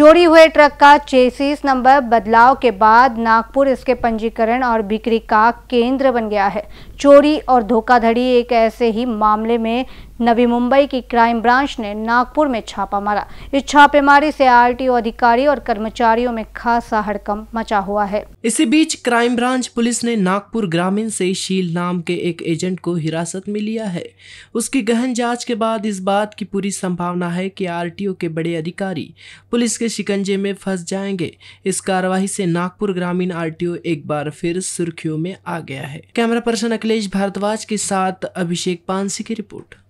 चोरी हुए ट्रक का चेसिस नंबर बदलाव के बाद नागपुर इसके पंजीकरण और बिक्री का केंद्र बन गया है चोरी और धोखाधड़ी एक ऐसे ही मामले में नवी मुंबई की क्राइम ब्रांच ने नागपुर में छापा मारा इस छापेमारी से आरटीओ अधिकारी और कर्मचारियों में खासा हड़कम मचा हुआ है इसी बीच क्राइम ब्रांच पुलिस ने नागपुर ग्रामीण से शील नाम के एक एजेंट को हिरासत में लिया है उसकी गहन जांच के बाद इस बात की पूरी संभावना है कि आरटीओ के बड़े अधिकारी पुलिस के शिकंजे में फंस जाएंगे इस कार्रवाई से नागपुर ग्रामीण आर एक बार फिर सुर्खियों में आ गया है कैमरा पर्सन अखिलेश भारद्वाज के साथ अभिषेक पानसी की रिपोर्ट